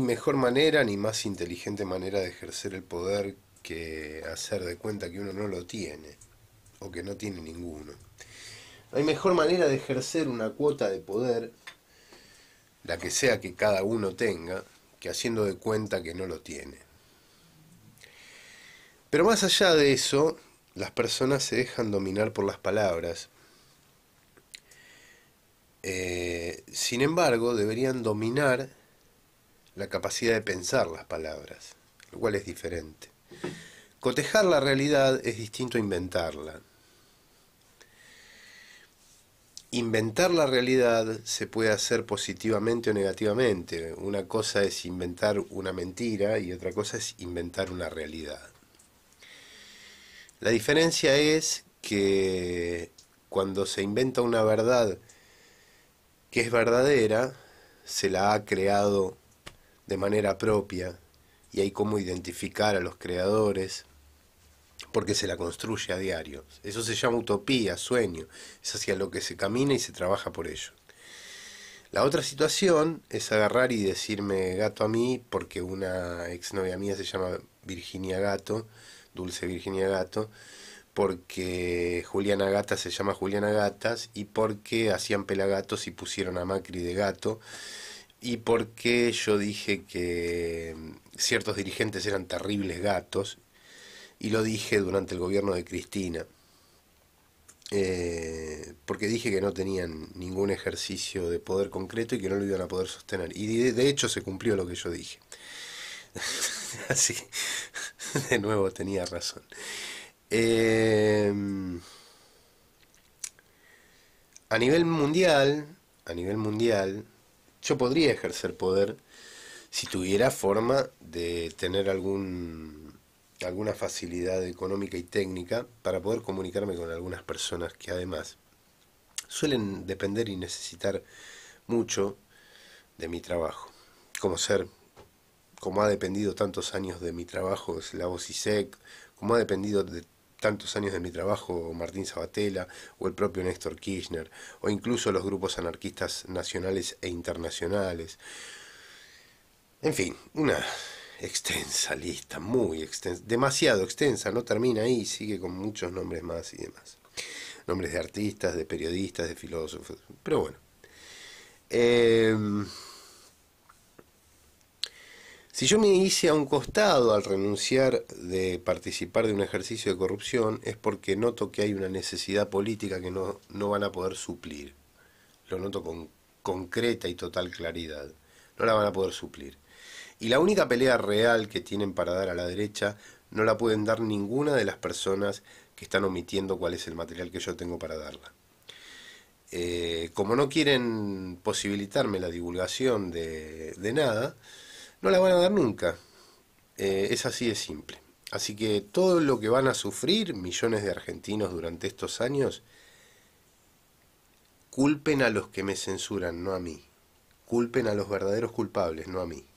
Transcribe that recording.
mejor manera ni más inteligente manera de ejercer el poder que hacer de cuenta que uno no lo tiene o que no tiene ninguno. hay mejor manera de ejercer una cuota de poder, la que sea que cada uno tenga, que haciendo de cuenta que no lo tiene. Pero más allá de eso, las personas se dejan dominar por las palabras. Eh, sin embargo, deberían dominar la capacidad de pensar las palabras, lo cual es diferente. Cotejar la realidad es distinto a inventarla. Inventar la realidad se puede hacer positivamente o negativamente. Una cosa es inventar una mentira y otra cosa es inventar una realidad. La diferencia es que cuando se inventa una verdad que es verdadera, se la ha creado de manera propia y hay cómo identificar a los creadores porque se la construye a diario. Eso se llama utopía, sueño, es hacia lo que se camina y se trabaja por ello. La otra situación es agarrar y decirme gato a mí, porque una exnovia mía se llama Virginia Gato, Dulce Virginia Gato, porque Juliana Gata se llama Juliana Gatas y porque hacían pelagatos y pusieron a Macri de gato y por qué yo dije que mm, ciertos dirigentes eran terribles gatos, y lo dije durante el gobierno de Cristina, eh, porque dije que no tenían ningún ejercicio de poder concreto y que no lo iban a poder sostener. Y de, hecho se cumplió lo que yo dije. Así, de nuevo tenía razón. Eh, a nivel mundial, a nivel mundial, yo podría ejercer poder si tuviera forma de tener algún alguna facilidad económica y técnica para poder comunicarme con algunas personas que además suelen depender y necesitar mucho de mi trabajo. Como ser, como ha dependido tantos años de mi trabajo, es la voz y sec como ha dependido de tantos años de mi trabajo, Martín Sabatella o el propio Néstor Kirchner, o incluso los grupos anarquistas nacionales e internacionales. En fin, una extensa lista, muy extensa, demasiado extensa, no termina ahí, sigue con muchos nombres más y demás. Nombres de artistas, de periodistas, de filósofos, pero bueno. Eh, si yo me hice a un costado al renunciar de participar de un ejercicio de corrupción es porque noto que hay una necesidad política que no, no van a poder suplir. Lo noto con concreta y total claridad. No la van a poder suplir. Y la única pelea real que tienen para dar a la derecha no la pueden dar ninguna de las personas que están omitiendo cuál es el material que yo tengo para darla. Eh, como no quieren posibilitarme la divulgación de, de nada, no la van a dar nunca. Eh, es así de simple. Así que todo lo que van a sufrir millones de argentinos durante estos años, culpen a los que me censuran, no a mí. Culpen a los verdaderos culpables, no a mí.